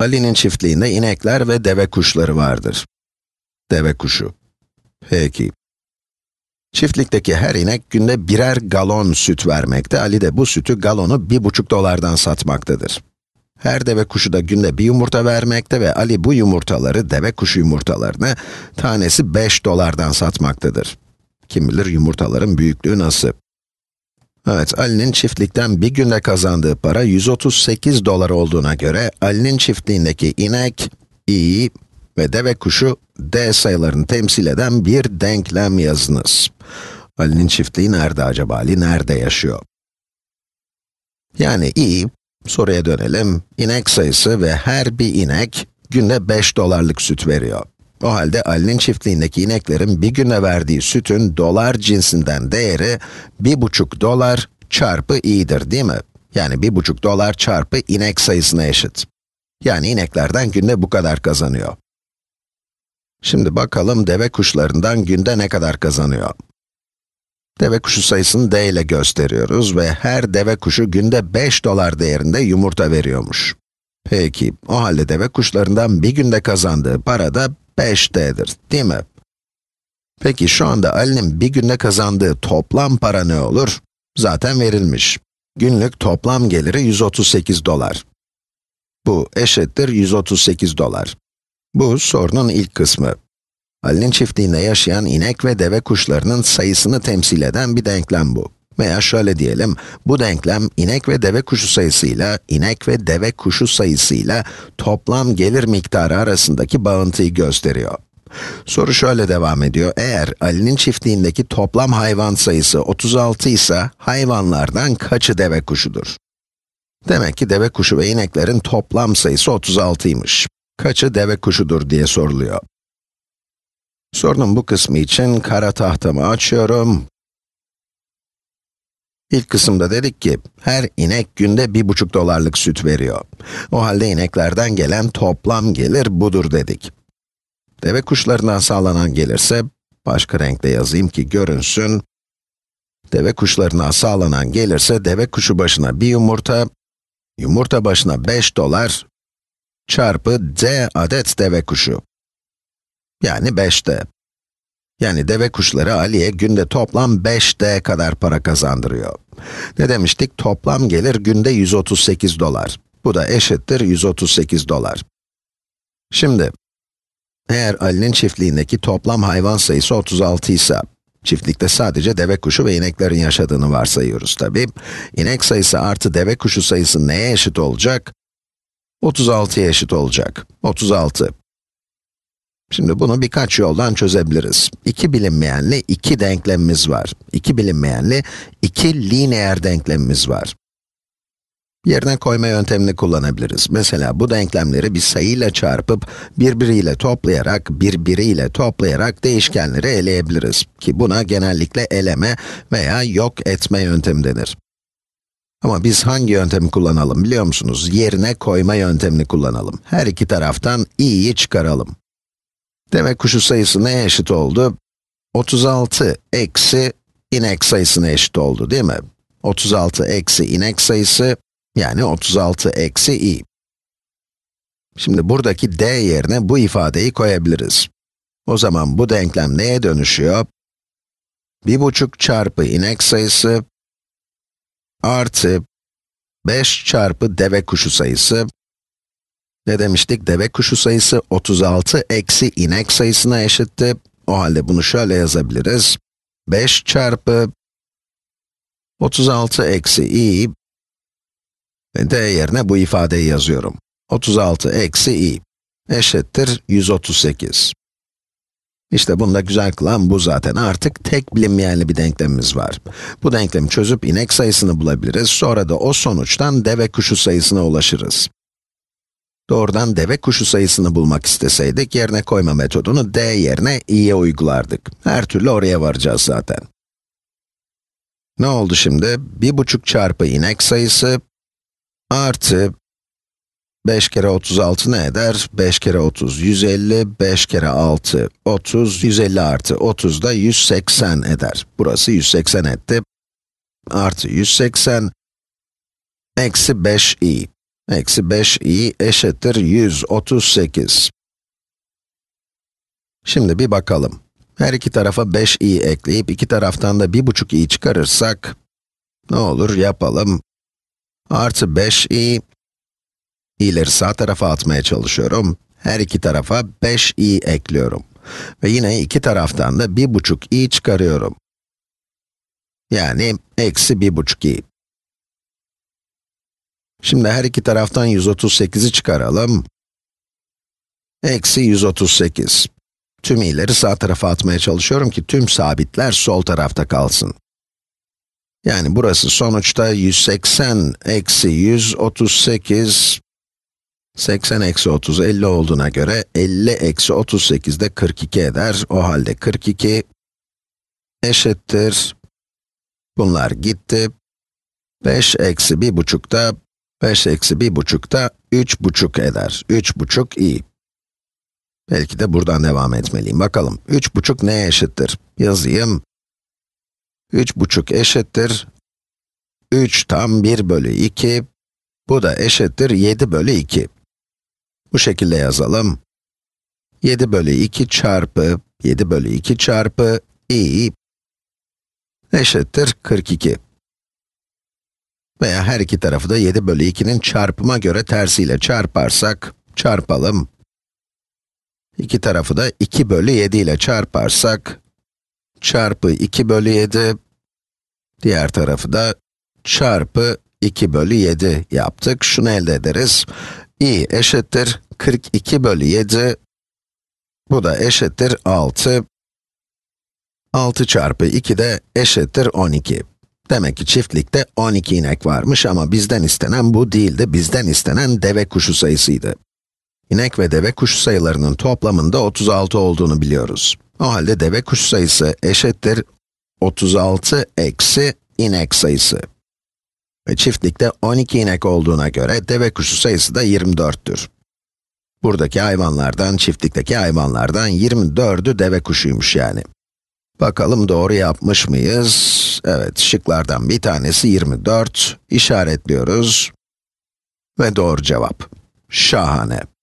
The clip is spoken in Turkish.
Ali'nin çiftliğinde inekler ve deve kuşları vardır. Deve kuşu. Peki. Çiftlikteki her inek günde birer galon süt vermekte. Ali de bu sütü galonu bir buçuk dolardan satmaktadır. Her deve kuşu da günde bir yumurta vermekte ve Ali bu yumurtaları, deve kuşu yumurtalarını tanesi 5 dolardan satmaktadır. Kim bilir yumurtaların büyüklüğü nasıl? Evet, Ali'nin çiftlikten bir günde kazandığı para 138 dolar olduğuna göre, Ali'nin çiftliğindeki inek, i ve deve kuşu, d sayılarını temsil eden bir denklem yazınız. Ali'nin çiftliği nerede acaba? Ali nerede yaşıyor? Yani i, soruya dönelim, inek sayısı ve her bir inek günde 5 dolarlık süt veriyor. O halde Ali'nin çiftliğindeki ineklerin bir güne verdiği sütün dolar cinsinden değeri bir buçuk dolar çarpı i'dir değil mi? Yani bir buçuk dolar çarpı inek sayısına eşit. Yani ineklerden günde bu kadar kazanıyor. Şimdi bakalım deve kuşlarından günde ne kadar kazanıyor? Deve kuşu sayısını d ile gösteriyoruz ve her deve kuşu günde 5 dolar değerinde yumurta veriyormuş. Peki, o halde deve kuşlarından bir günde kazandığı para da 5T'dir, değil mi? Peki şu anda Ali'nin bir günde kazandığı toplam para ne olur? Zaten verilmiş. Günlük toplam geliri 138 dolar. Bu eşittir 138 dolar. Bu sorunun ilk kısmı. Ali'nin çiftliğinde yaşayan inek ve deve kuşlarının sayısını temsil eden bir denklem bu. Veya şöyle diyelim, bu denklem inek ve deve kuşu sayısıyla, inek ve deve kuşu sayısıyla toplam gelir miktarı arasındaki bağıntıyı gösteriyor. Soru şöyle devam ediyor. Eğer Ali'nin çiftliğindeki toplam hayvan sayısı 36 ise hayvanlardan kaçı deve kuşudur? Demek ki deve kuşu ve ineklerin toplam sayısı 36'ymış. Kaçı deve kuşudur diye soruluyor. Sorunun bu kısmı için kara tahtamı açıyorum İlk kısımda dedik ki, her inek günde bir buçuk dolarlık süt veriyor. O halde ineklerden gelen toplam gelir budur dedik. Deve kuşlarından sağlanan gelirse, başka renkte yazayım ki görünsün. Deve kuşlarına sağlanan gelirse, deve kuşu başına bir yumurta, yumurta başına 5 dolar çarpı d adet deve kuşu. Yani 5d. Yani deve kuşları Ali'ye günde toplam 5D kadar para kazandırıyor. Ne demiştik? Toplam gelir günde 138 dolar. Bu da eşittir 138 dolar. Şimdi, eğer Ali'nin çiftliğindeki toplam hayvan sayısı 36 ise, çiftlikte sadece deve kuşu ve ineklerin yaşadığını varsayıyoruz tabi. İnek sayısı artı deve kuşu sayısı neye eşit olacak? 36'ya eşit olacak. 36. Şimdi bunu birkaç yoldan çözebiliriz. İki bilinmeyenli iki denklemimiz var. İki bilinmeyenli iki lineer denklemimiz var. Yerine koyma yöntemini kullanabiliriz. Mesela bu denklemleri bir sayıyla çarpıp, birbiriyle toplayarak, birbiriyle toplayarak değişkenleri eleyebiliriz. Ki buna genellikle eleme veya yok etme yöntemi denir. Ama biz hangi yöntemi kullanalım biliyor musunuz? Yerine koyma yöntemini kullanalım. Her iki taraftan i'yi çıkaralım. Demek kuşu sayısı neye eşit oldu? 36 eksi inek sayısına eşit oldu değil mi? 36 eksi inek sayısı, yani 36 eksi i. Şimdi buradaki d yerine bu ifadeyi koyabiliriz. O zaman bu denklem neye dönüşüyor? buçuk çarpı inek sayısı artı 5 çarpı deve kuşu sayısı ne demiştik? Deve kuşu sayısı 36 eksi inek sayısına eşitti. O halde bunu şöyle yazabiliriz. 5 çarpı 36 eksi i d yerine bu ifadeyi yazıyorum. 36 eksi i eşittir 138. İşte bunu da güzel kılan bu zaten. Artık tek bilinmeyenli bir denklemimiz var. Bu denklemi çözüp inek sayısını bulabiliriz. Sonra da o sonuçtan deve kuşu sayısına ulaşırız. Doğrudan deve kuşu sayısını bulmak isteseydik, yerine koyma metodunu d yerine i'ye uygulardık. Her türlü oraya varacağız zaten. Ne oldu şimdi? buçuk çarpı inek sayısı artı 5 kere 36 ne eder? 5 kere 30, 150. 5 kere 6, 30. 150 artı 30 da 180 eder. Burası 180 etti. Artı 180 eksi 5i. Eksi 5i eşittir 138. Şimdi bir bakalım. Her iki tarafa 5i ekleyip iki taraftan da 1,5i çıkarırsak, ne olur yapalım. Artı 5i, i'leri sağ tarafa atmaya çalışıyorum. Her iki tarafa 5i ekliyorum. Ve yine iki taraftan da 1,5i çıkarıyorum. Yani eksi 1,5i. Şimdi her iki taraftan 138'i çıkaralım. Eksi 138. Tüm ileri sağ tarafa atmaya çalışıyorum ki tüm sabitler sol tarafta kalsın. Yani burası sonuçta 180 eksi 138, 80 eksi 30, 50 olduğuna göre 50 eksi 38 de 42 eder. O halde 42 eşittir. Bunlar gitti. 5 eksi 1 buçuk da 5 eksi 1 buçuk da 3 buçuk eder. 3 buçuk i. Belki de buradan devam etmeliyim. Bakalım, 3 buçuk neye eşittir? Yazayım. 3 buçuk eşittir. 3 tam 1 bölü 2. Bu da eşittir 7 bölü 2. Bu şekilde yazalım. 7 bölü 2 çarpı, 7 bölü 2 çarpı i eşittir 42 veya her iki tarafı da 7 bölü 2'nin çarpıma göre tersiyle çarparsak, çarpalım. İki tarafı da 2 bölü 7 ile çarparsak, çarpı 2 bölü 7, diğer tarafı da çarpı 2 bölü 7 yaptık. Şunu elde ederiz. i eşittir 42 bölü 7, bu da eşittir 6. 6 çarpı 2 de eşittir 12. Demek ki çiftlikte 12 inek varmış ama bizden istenen bu değildi, bizden istenen deve kuşu sayısıydı. İnek ve deve kuşu sayılarının toplamında 36 olduğunu biliyoruz. O halde deve kuşu sayısı eşittir 36 eksi inek sayısı. Ve çiftlikte 12 inek olduğuna göre deve kuşu sayısı da 24'tür. Buradaki hayvanlardan, çiftlikteki hayvanlardan 24'ü deve kuşuymuş yani. Bakalım doğru yapmış mıyız? Evet, şıklardan bir tanesi 24. İşaretliyoruz. Ve doğru cevap. Şahane.